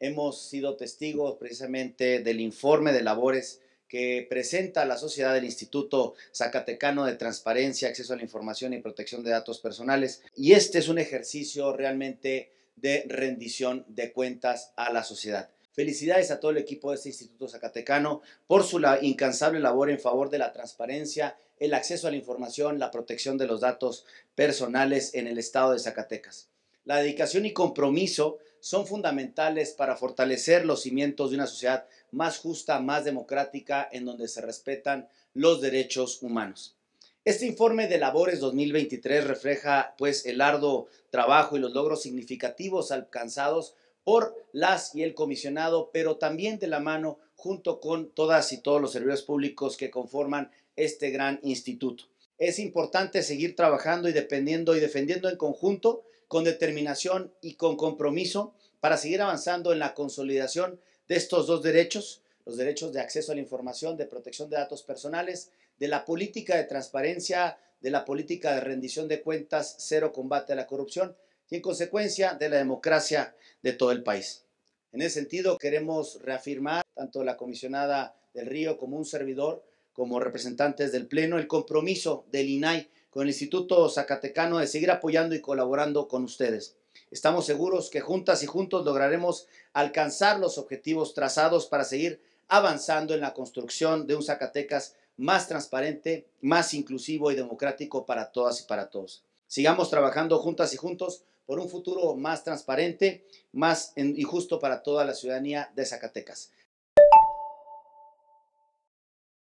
hemos sido testigos precisamente del informe de labores que presenta la sociedad del Instituto Zacatecano de Transparencia, Acceso a la Información y Protección de Datos Personales. Y este es un ejercicio realmente de rendición de cuentas a la sociedad. Felicidades a todo el equipo de este Instituto Zacatecano por su incansable labor en favor de la transparencia, el acceso a la información, la protección de los datos personales en el estado de Zacatecas la dedicación y compromiso son fundamentales para fortalecer los cimientos de una sociedad más justa, más democrática, en donde se respetan los derechos humanos. Este informe de labores 2023 refleja pues el arduo trabajo y los logros significativos alcanzados por las y el comisionado, pero también de la mano junto con todas y todos los servidores públicos que conforman este gran instituto. Es importante seguir trabajando y dependiendo y defendiendo en conjunto con determinación y con compromiso para seguir avanzando en la consolidación de estos dos derechos, los derechos de acceso a la información, de protección de datos personales, de la política de transparencia, de la política de rendición de cuentas, cero combate a la corrupción y en consecuencia de la democracia de todo el país. En ese sentido, queremos reafirmar tanto la comisionada del Río como un servidor como representantes del Pleno el compromiso del INAI con el Instituto Zacatecano de seguir apoyando y colaborando con ustedes. Estamos seguros que juntas y juntos lograremos alcanzar los objetivos trazados para seguir avanzando en la construcción de un Zacatecas más transparente, más inclusivo y democrático para todas y para todos. Sigamos trabajando juntas y juntos por un futuro más transparente, más y justo para toda la ciudadanía de Zacatecas.